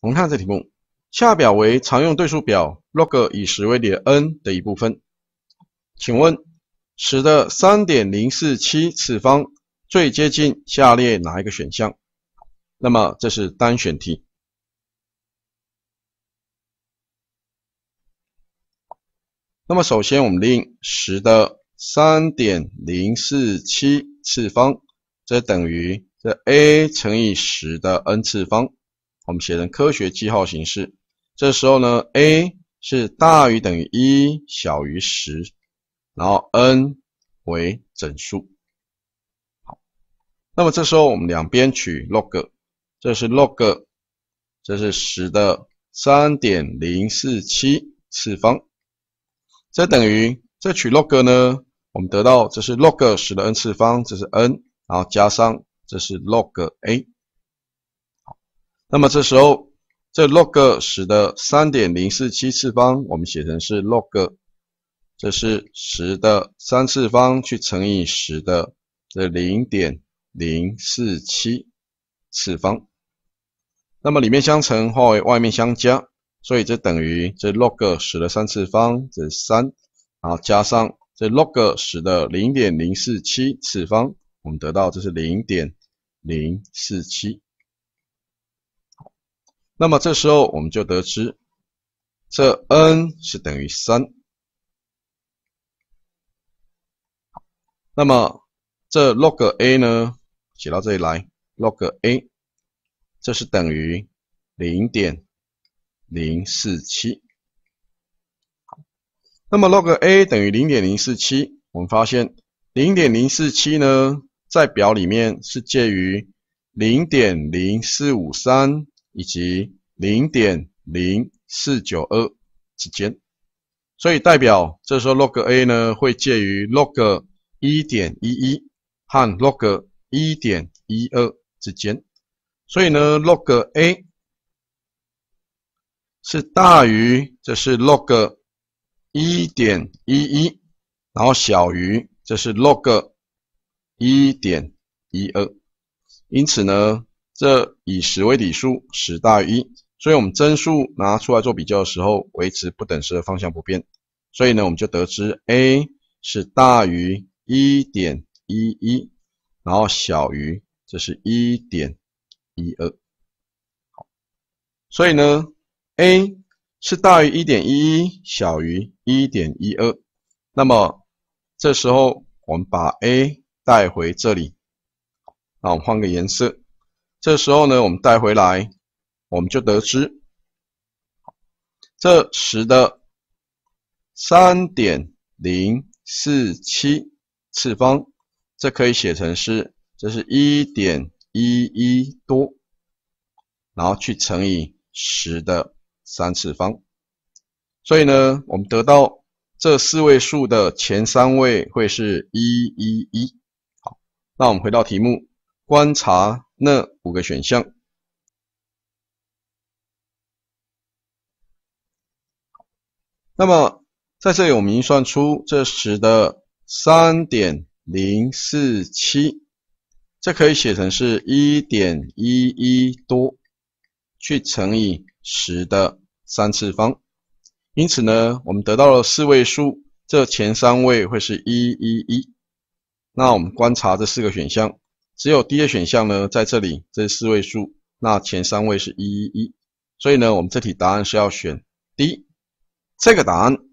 我们看这题目，下表为常用对数表，log 以十为底 n 的一部分。请问十的三点零四七次方最接近下列哪一个选项？那么这是单选题。那么首先我们令十的三点零四七次方，这等于这 a 乘以十的 n 次方。我们写成科学记号形式，这时候呢，a 是大于等于一，小于10，然后 n 为整数。好，那么这时候我们两边取 log，这是 log，这是10的3.047次方，这等于，这取 log 呢，我们得到这是 log 10的 n 次方，这是 n，然后加上这是 log a。那么这时候，这 log 十的三点零四七次方，我们写成是 log，这是十的三次方去乘以十的这零点零四七次方。那么里面相乘化为外面相加，所以这等于这 log 十的三次方，这是三，然后加上这 log 十的零点零四七次方，我们得到这是零点零四七。那么这时候我们就得知，这 n 是等于三。那么这 log a 呢，写到这里来，log a，这是等于零点零四七。那么 log a 等于零点零四七，我们发现零点零四七呢，在表里面是介于零点零四五三。以及零点零四九二之间，所以代表这时候 log a 呢会介于 log 一点一一和 log 一点一二之间，所以呢 log a 是大于这是 log 一点一一，然后小于这是 log 一点一二，因此呢。这以十为底数，十大于一，所以我们真数拿出来做比较的时候，维持不等式的方向不变。所以呢，我们就得知 a 是大于一点一一，然后小于，这是一点一二。好，所以呢，a 是大于一点一一小于一点一二。那么这时候我们把 a 带回这里，那我们换个颜色。这时候呢，我们带回来，我们就得知，这十的三点零四七次方，这可以写成是，这是一点一一多，然后去乘以十的三次方，所以呢，我们得到这四位数的前三位会是一一一。好，那我们回到题目，观察。那五个选项，那么在这里我们经算出这时的三点零四七，这可以写成是一点一一多去乘以十的三次方，因此呢，我们得到了四位数，这前三位会是一一一，那我们观察这四个选项。只有第二选项呢，在这里这四位数，那前三位是一一一，所以呢，我们这题答案是要选 D，这个答案。